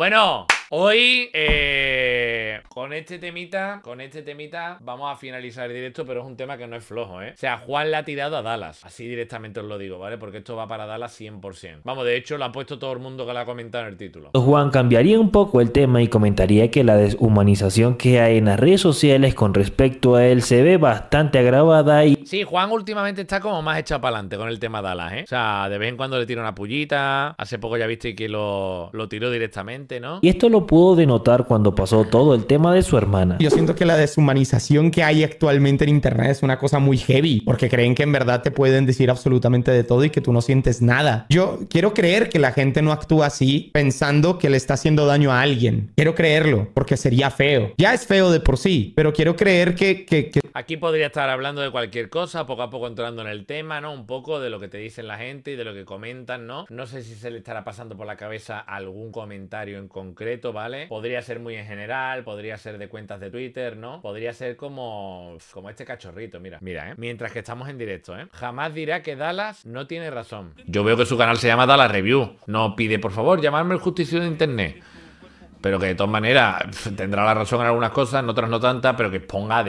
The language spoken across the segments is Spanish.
Bueno, hoy eh, con este temita, con este temita, vamos a finalizar el directo, pero es un tema que no es flojo, ¿eh? O sea, Juan la ha tirado a Dallas. Así directamente os lo digo, ¿vale? Porque esto va para Dallas 100%. Vamos, de hecho, lo ha puesto todo el mundo que la ha comentado en el título. Juan cambiaría un poco el tema y comentaría que la deshumanización que hay en las redes sociales con respecto a él se ve bastante agravada y... Sí, Juan últimamente está como más echado para adelante con el tema Dallas, ¿eh? O sea, de vez en cuando le tira una pullita. Hace poco ya viste que lo, lo tiró directamente, ¿no? Y esto lo pudo denotar cuando pasó todo el tema de su hermana. Yo siento que la deshumanización que hay actualmente en Internet es una cosa muy heavy, porque creen que en verdad te pueden decir absolutamente de todo y que tú no sientes nada. Yo quiero creer que la gente no actúa así pensando que le está haciendo daño a alguien. Quiero creerlo, porque sería feo. Ya es feo de por sí, pero quiero creer que... que... Aquí podría estar hablando de cualquier cosa, poco a poco entrando en el tema, ¿no? Un poco de lo que te dicen la gente y de lo que comentan, ¿no? No sé si se le estará pasando por la cabeza algún comentario en concreto, ¿vale? Podría ser muy en general, podría ser de cuentas de Twitter, ¿no? Podría ser como, como este cachorrito, mira. Mira, ¿eh? Mientras que estamos en directo, ¿eh? Jamás dirá que Dallas no tiene razón. Yo veo que su canal se llama Dallas Review. No pide, por favor, llamarme el justicio de Internet. Pero que de todas maneras tendrá la razón en algunas cosas, en otras no tantas, pero que ponga a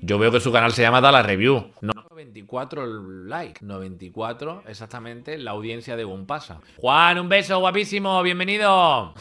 Yo veo que su canal se llama Dallas Review. No 94 likes. 94 exactamente la audiencia de Un Juan, un beso, guapísimo, bienvenido.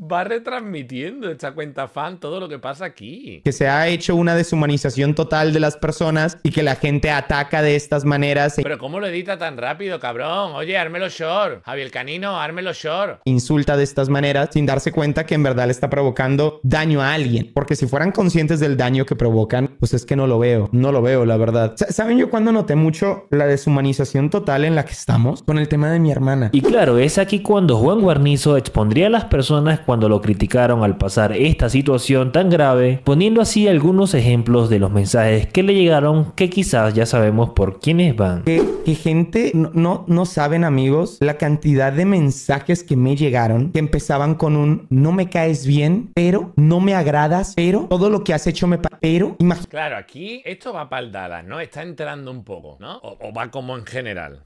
Va retransmitiendo esta cuenta fan todo lo que pasa aquí. Que se ha hecho una deshumanización total de las personas y que la gente ataca de estas maneras. E Pero ¿cómo lo edita tan rápido, cabrón? Oye, ármelo short. Javier Canino, ármelo short. Insulta de estas maneras sin darse cuenta que en verdad le está provocando daño a alguien. Porque si fueran conscientes del daño que provocan, pues es que no lo veo, no lo veo, la verdad. ¿Saben yo cuando noté mucho la deshumanización total en la que estamos? Con el tema de mi hermana. Y claro, es aquí cuando Juan Guarnizo expondría a las personas cuando lo criticaron al pasar esta situación tan grave, poniendo así algunos ejemplos de los mensajes que le llegaron que quizás ya sabemos por quiénes van. Que, gente, no, no, saben amigos, la cantidad de mensajes que me llegaron que empezaban con un no me caes bien, pero no me agradas, pero todo lo que has hecho me parece pero Claro, aquí esto va para el ¿no? Está entrando un poco, ¿no? o va como en general.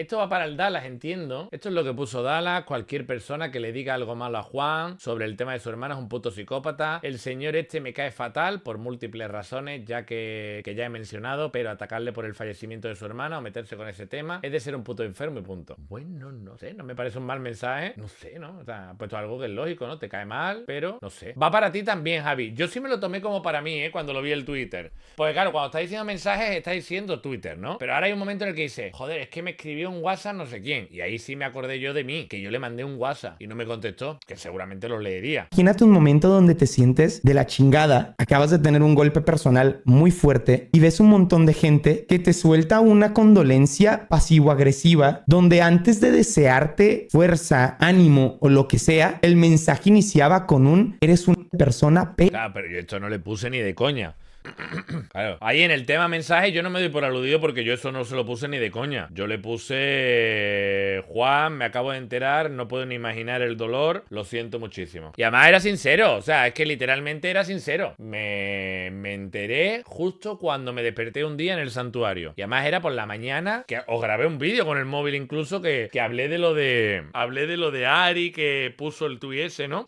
Esto va para el Dallas, entiendo. Esto es lo que puso Dallas. Cualquier persona que le diga algo malo a Juan sobre el tema de su hermana es un puto psicópata. El señor este me cae fatal por múltiples razones, ya que, ya he mencionado, pero atacarle por el fallecimiento de su hermana o meterse con ese tema es de ser un puto enfermo y punto. Bueno, no sé, no me parece un mal mensaje. No sé, ¿no? O sea, puesto algo que es lógico, ¿no? Te cae mal, pero no sé. Va para ti también, Javi. Yo sí me lo tomé como para mí, ¿eh? Cuando lo vi el Twitter. Porque claro, cuando está diciendo mensajes, está diciendo Twitter, ¿no? Pero ahora hay un momento en el que dice, joder, es que me escribió un WhatsApp no sé quién. Y ahí sí me acordé yo de mí, que yo le mandé un WhatsApp y no me contestó, que seguramente lo leería. Imagínate un momento donde te sientes de la chingada, acabas de tener un golpe personal muy fuerte y ves un montón de gente que te suelta una condolencia pasivo-agresiva donde antes de desearte fuerza, ánimo o lo que sea, el mensaje iniciaba con un eres una persona... P. Claro, ah, pero yo esto no le puse ni de coña. Ahí en el tema mensaje yo no me doy por aludido porque yo eso no se lo puse ni de coña. Yo le puse Juan, me acabo de enterar, no puedo ni imaginar el dolor, lo siento muchísimo. Y además era sincero, o sea, es que literalmente era sincero. Me, enteré justo cuando me desperté un día en el santuario. Y además era por la mañana que os grabé un vídeo con el móvil incluso que, hablé de lo de... Hablé de lo de Ari que puso el tuit ¿no?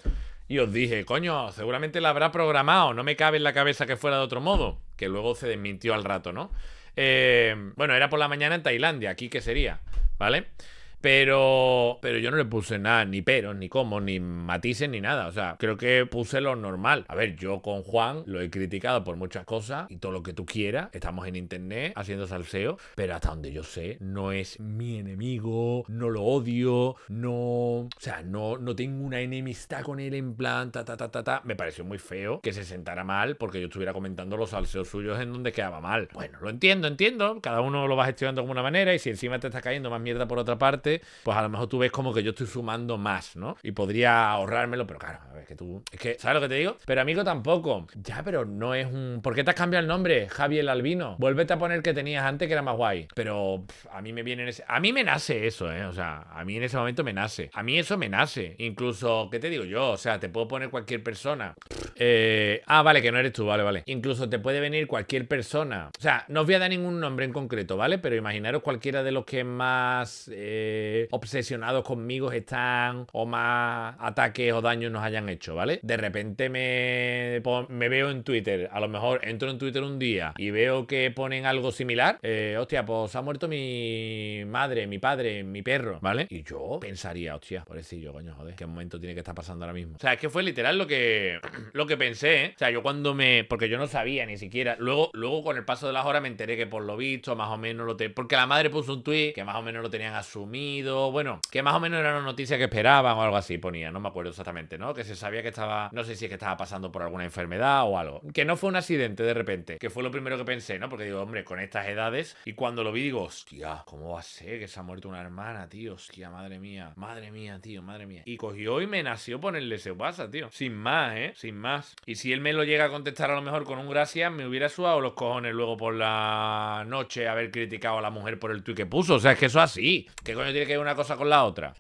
Y os dije, coño, seguramente la habrá programado, no me cabe en la cabeza que fuera de otro modo. Que luego se desmintió al rato, ¿no? Eh, bueno, era por la mañana en Tailandia, aquí que sería, ¿vale? vale pero, pero yo no le puse nada, ni peros, ni cómo, ni matices, ni nada. O sea, creo que puse lo normal. A ver, yo con Juan lo he criticado por muchas cosas y todo lo que tú quieras. Estamos en internet haciendo salseo, pero hasta donde yo sé, no es mi enemigo, no lo odio, no. O sea, no, no tengo una enemistad con él en plan, ta, ta, ta, ta, ta. Me pareció muy feo que se sentara mal porque yo estuviera comentando los salseos suyos en donde quedaba mal. Bueno, lo entiendo, entiendo. Cada uno lo va gestionando de alguna manera y si encima te está cayendo más mierda por otra parte pues a lo mejor tú ves como que yo estoy sumando más, ¿no? Y podría ahorrármelo, pero claro, a ver, que tú. Es que, ¿sabes lo que te digo? Pero amigo tampoco. Ya, pero no es un. ¿Por qué te has cambiado el nombre, Javier Albino? Vuélvete a poner que tenías antes que era más guay. Pero a mí me viene en ese. A mí me nace eso, ¿eh? O sea, a mí en ese momento me nace. A mí eso me nace. Incluso, ¿qué te digo yo? O sea, te puedo poner cualquier persona. Eh... ah, vale, que no eres tú, vale, vale. Incluso te puede venir cualquier persona. O sea, no os voy a dar ningún nombre en concreto, ¿vale? Pero imaginaros cualquiera de los que más. Eh, obsesionados conmigo están o más ataques o daños nos hayan hecho, ¿vale? De repente me, me veo en Twitter, a lo mejor entro en Twitter un día y veo que ponen algo similar, eh, hostia, pues ha muerto mi madre, mi padre, mi perro, ¿vale? Y yo pensaría, hostia, yo, coño, joder, qué momento tiene que estar pasando ahora mismo. O sea, es que fue literal lo que, lo que pensé, ¿eh? O sea, yo cuando me... Porque yo no sabía ni siquiera. Luego, luego con el paso de las horas me enteré que por lo visto, más o menos lo te... Porque la madre puso un tweet que más o menos lo tenían asumido bueno, que más o menos era una noticia que esperaban o algo así, ponía, no me acuerdo exactamente, ¿no? Que se sabía que estaba, no sé si es que estaba pasando por alguna enfermedad o algo. Que no fue un accidente de repente, que fue lo primero que pensé, ¿no? Porque digo, hombre, con estas edades. Y cuando lo vi, digo, hostia, ¿cómo va a ser que se ha muerto una hermana, tío? Hostia, madre mía, madre mía, tío, madre mía. Y cogió y me nació ponerle ese pasa, tío. Sin más, ¿eh? Sin más. Y si él me lo llega a contestar a lo mejor con un gracias, me hubiera suado los cojones luego por la noche haber criticado a la mujer por el tuit que puso. O sea, es que eso así tiene que ver una cosa con la otra.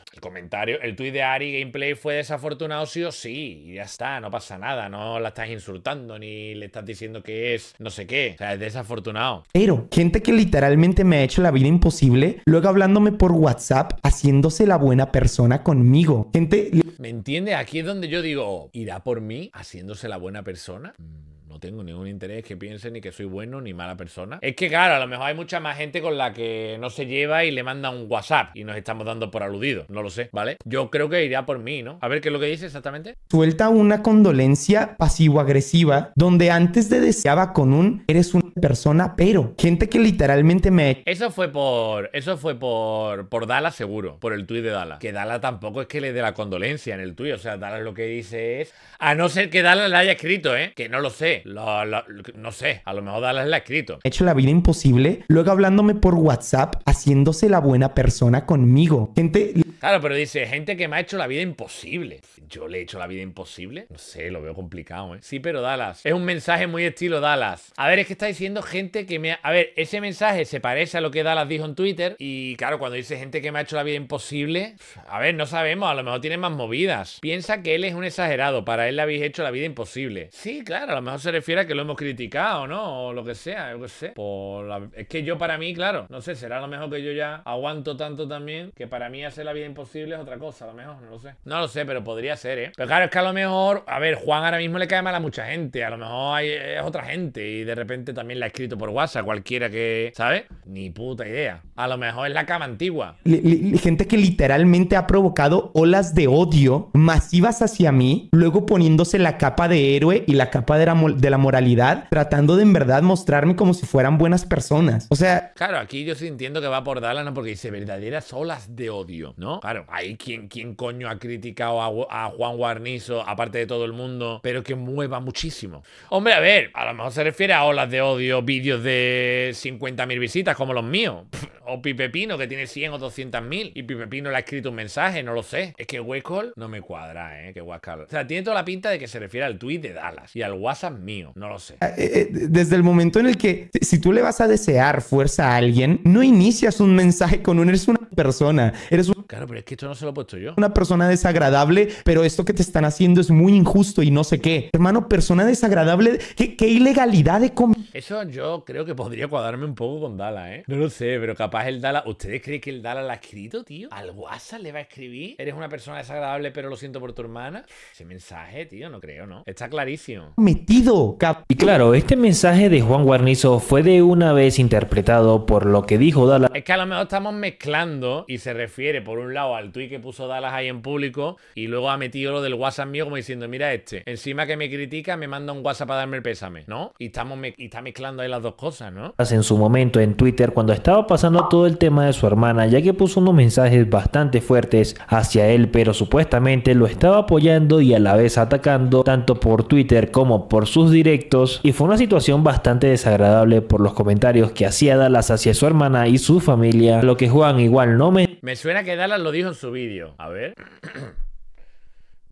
El comentario, el tuit de Ari Gameplay fue desafortunado, sí o sí, y ya está, no pasa nada, no la estás insultando ni le estás diciendo que es no sé qué, o sea, es desafortunado. Pero gente que literalmente me ha hecho la vida imposible, luego hablándome por WhatsApp, haciéndose la buena persona conmigo. Gente... ¿Me entiendes? Aquí es donde yo digo, ¿irá por mí haciéndose la buena persona? Mm no tengo ningún interés que piense ni que soy bueno ni mala persona. Es que claro, a lo mejor hay mucha más gente con la que no se lleva y le manda un WhatsApp y nos estamos dando por aludido. no lo sé, ¿vale? Yo creo que iría por mí, ¿no? A ver qué es lo que dice exactamente. Suelta una condolencia pasivo-agresiva donde antes de deseaba con un eres un persona, pero gente que literalmente me... Eso fue por... Eso fue por, por Dala seguro, por el tuit de Dala. Que Dala tampoco es que le dé la condolencia en el tuit, o sea, Dala lo que dice es... A no ser que Dala la haya escrito, ¿eh? Que no lo sé, no sé, a lo mejor Dala la ha escrito. He hecho la vida imposible, luego hablándome por WhatsApp, haciéndose la buena persona conmigo. Gente Claro, pero dice, gente que me ha hecho la vida imposible. ¿Yo le he hecho la vida imposible? No sé, lo veo complicado, ¿eh? Sí, pero Dallas. Es un mensaje muy estilo Dallas. A ver, es que está diciendo gente que me ha... A ver, ese mensaje se parece a lo que Dallas dijo en Twitter. Y claro, cuando dice gente que me ha hecho la vida imposible... A ver, no sabemos, a lo mejor tiene más movidas. Piensa que él es un exagerado, para él le habéis hecho la vida imposible. Sí, claro, a lo mejor se refiere a que lo hemos criticado, ¿no? O lo que sea, yo qué sé. Por Es que yo para mí, claro, no sé, será lo mejor que yo ya aguanto tanto también que para mí hace la vida imposible es otra cosa, a lo mejor, no lo sé. No lo sé, pero podría ser, ¿eh? Pero claro, es que a lo mejor, a ver, Juan ahora mismo le cae mal a mucha gente, a lo mejor hay, es otra gente y de repente también la ha escrito por WhatsApp, cualquiera que, ¿sabes? Ni puta idea. A lo mejor es la cama antigua. gente que literalmente ha provocado olas de odio masivas hacia mí, luego poniéndose la capa de héroe y la capa de la, moralidad, tratando de en verdad mostrarme como si fueran buenas personas. O sea... Claro, aquí yo sí entiendo que va por darla ¿no? Porque dice verdaderas olas de odio, ¿no? Claro, hay quien coño ha criticado a, Juan Guarnizo, aparte de todo el mundo, pero que mueva muchísimo. Hombre, a ver, a lo mejor se refiere a olas de odio, vídeos de 50.000 visitas como los míos. O Pipepino, que tiene 100 o 200.000. Y Pipepino le ha escrito un mensaje, no lo sé. Es que Huecol no me cuadra, ¿eh? Que Huascal. O sea, tiene toda la pinta de que se refiere al tweet de Dallas y al WhatsApp mío. No lo sé. Eh, eh, eh, desde el momento en el que, si tú le vas a desear fuerza a alguien, no inicias un mensaje con un. Eres una persona, eres un Claro, pero es que esto no se lo he puesto yo. Una persona desagradable, pero esto que te están haciendo es muy injusto y no sé qué. Hermano, persona desagradable, ¿qué, ilegalidad de comer? Eso yo creo que podría cuadrarme un poco con Dala, ¿eh? No lo sé, pero capaz el Dala. ¿Ustedes creen que el Dala la ha escrito, tío? ¿Al WhatsApp le va a escribir? ¿Eres una persona desagradable, pero lo siento por tu hermana? Ese mensaje, tío, no creo, ¿no? Está clarísimo. Metido, cap. Y claro, este mensaje de Juan Guarnizo fue de una vez interpretado por lo que dijo Dala. Es que a lo mejor estamos mezclando y se refiere por un lado, al tweet que puso Dallas ahí en público y luego ha metido lo del WhatsApp mío como diciendo, mira este, encima que me critica, me manda un WhatsApp para darme el pésame, ¿no? Y, estamos y está mezclando ahí las dos cosas, ¿no? En su momento en Twitter, cuando estaba pasando todo el tema de su hermana, ya que puso unos mensajes bastante fuertes hacia él, pero supuestamente lo estaba apoyando y a la vez atacando, tanto por Twitter como por sus directos, y fue una situación bastante desagradable por los comentarios que hacía Dallas hacia su hermana y su familia, lo que Juan igual no me... Me suena que lo dijo en su vídeo. A ver.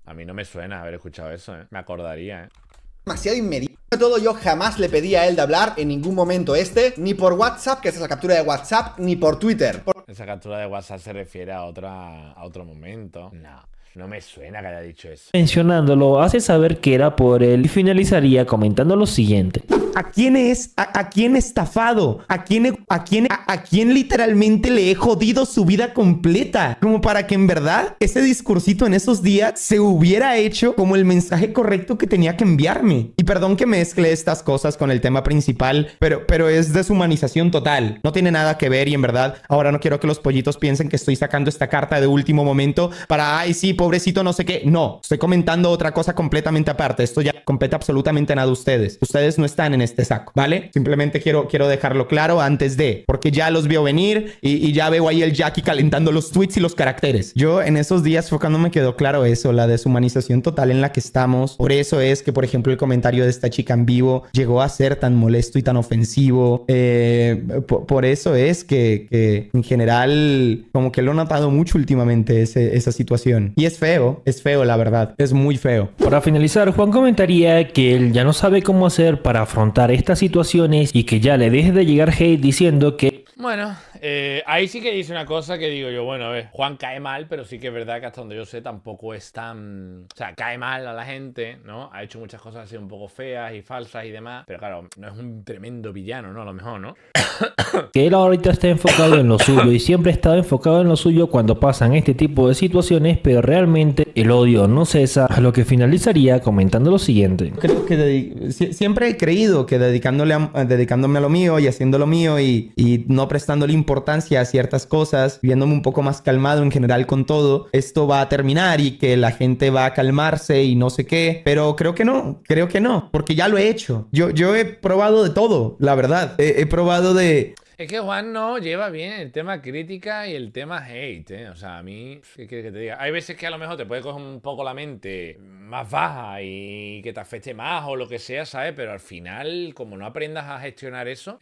A mí no me suena haber escuchado eso, ¿eh? Me acordaría, ¿eh? Demasiado inmediato todo, yo jamás le pedí a él de hablar en ningún momento este, ni por WhatsApp, que es la captura de WhatsApp, ni por Twitter. Esa captura de WhatsApp se refiere a, otra, a otro momento. No. No me suena que haya dicho eso. Mencionándolo, hace saber que era por él y finalizaría comentando lo siguiente. ¿a quién es? ¿A, quién estafado? ¿A quién, a, quién, a, literalmente le he jodido su vida completa? Como para que en verdad ese discursito en esos días se hubiera hecho como el mensaje correcto que tenía que enviarme. Y perdón que mezcle estas cosas con el tema principal, pero, pero es deshumanización total. No tiene nada que ver y en verdad ahora no quiero que los pollitos piensen que estoy sacando esta carta de último momento para, ay, sí, pobrecito, no sé qué. No, estoy comentando otra cosa completamente aparte. Esto ya compete absolutamente nada a ustedes. Ustedes no están en este saco, ¿vale? Simplemente quiero, quiero dejarlo claro antes de, porque ya los veo venir y, ya veo ahí el Jackie calentando los tweets y los caracteres. Yo en esos días fue me quedó claro eso, la deshumanización total en la que estamos. Por eso es que, por ejemplo, el comentario de esta chica en vivo llegó a ser tan molesto y tan ofensivo. Eh, por, eso es que, que, en general, como que lo he notado mucho últimamente esa situación. Y es feo, es feo, la verdad. Es muy feo. Para finalizar, Juan comentaría que él ya no sabe cómo hacer para afrontar estas situaciones y que ya le deje de llegar hate diciendo que bueno, eh, ahí sí que dice una cosa que digo yo, bueno, a ver, Juan cae mal, pero sí que es verdad que hasta donde yo sé tampoco es tan... O sea, cae mal a la gente, ¿no? Ha hecho muchas cosas así un poco feas y falsas y demás, pero claro, no es un tremendo villano, ¿no? A lo mejor, ¿no? que él ahorita está enfocado en lo suyo y siempre ha estado enfocado en lo suyo cuando pasan este tipo de situaciones, pero realmente el odio no cesa, a lo que finalizaría comentando lo siguiente. Creo que siempre he creído que eh, dedicándome a lo mío y haciendo lo mío y, y no prestando prestándole importancia a ciertas cosas, viéndome un poco más calmado en general con todo, esto va a terminar y que la gente va a calmarse y no sé qué, pero creo que no, creo que no, porque ya lo he hecho. Yo, yo he probado de todo, la verdad. he, probado de es que Juan no lleva bien el tema crítica y el tema hate, ¿eh? O sea, a mí, ¿qué que te diga? Hay veces que a lo mejor te puede coger un poco la mente más baja y que te afecte más o lo que sea, ¿sabes? Pero al final, como no aprendas a gestionar eso...